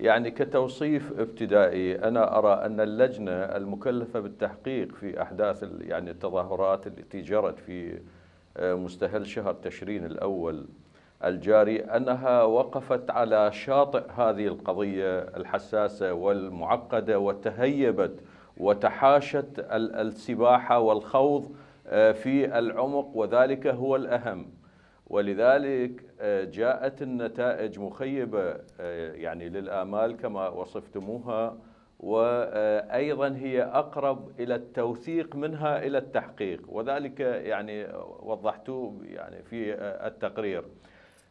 يعني كتوصيف ابتدائي انا ارى ان اللجنه المكلفه بالتحقيق في احداث يعني التظاهرات التي جرت في آه، مستهل شهر تشرين الاول الجاري انها وقفت على شاطئ هذه القضيه الحساسه والمعقده وتهيبت وتحاشت السباحه والخوض آه، في العمق وذلك هو الاهم ولذلك آه، جاءت النتائج مخيبة آه، يعني للآمال كما وصفتموها وأيضا آه، هي أقرب إلى التوثيق منها إلى التحقيق وذلك يعني وضحته يعني في التقرير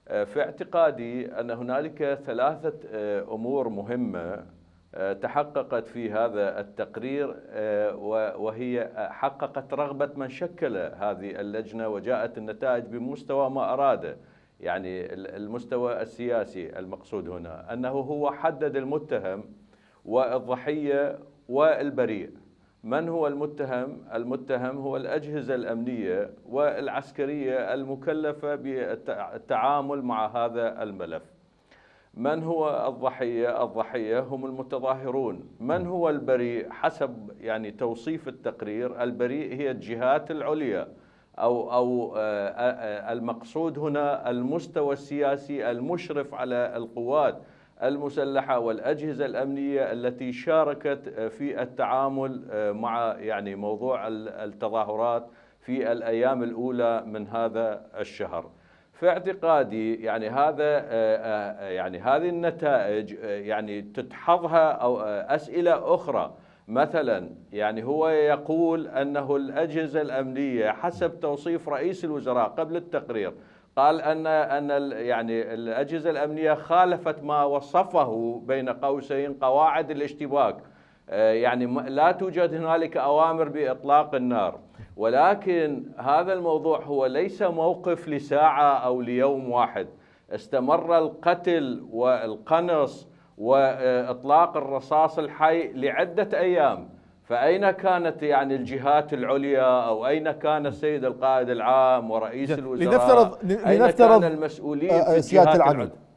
في اعتقادي أن هنالك ثلاثة أمور مهمة آه، تحققت في هذا التقرير آه، وهي آه، حققت رغبة من شكل هذه اللجنة وجاءت النتائج بمستوى ما أراده يعني المستوى السياسي المقصود هنا أنه هو حدد المتهم والضحية والبريء من هو المتهم؟ المتهم هو الأجهزة الأمنية والعسكرية المكلفة بالتعامل مع هذا الملف من هو الضحية؟ الضحية هم المتظاهرون من هو البريء؟ حسب يعني توصيف التقرير البريء هي الجهات العليا أو, أو آه، آه، آه، المقصود هنا المستوى السياسي المشرف على القوات المسلحة والأجهزة الأمنية التي شاركت في التعامل مع يعني موضوع التظاهرات في الأيام الأولى من هذا الشهر في اعتقادي يعني هذا آه، آه، يعني هذه النتائج آه، يعني تدحضها او اسئله اخرى مثلا يعني هو يقول انه الاجهزه الامنيه حسب توصيف رئيس الوزراء قبل التقرير قال ان ان يعني الاجهزه الامنيه خالفت ما وصفه بين قوسين قواعد الاشتباك يعني لا توجد هنالك اوامر باطلاق النار ولكن هذا الموضوع هو ليس موقف لساعة أو ليوم واحد استمر القتل والقنص وإطلاق الرصاص الحي لعدة أيام فأين كانت يعني الجهات العليا أو أين كان السيد القائد العام ورئيس الوزراء لنفترض أين لنفترض كان المسؤولين في آه، آه، الجهات العليا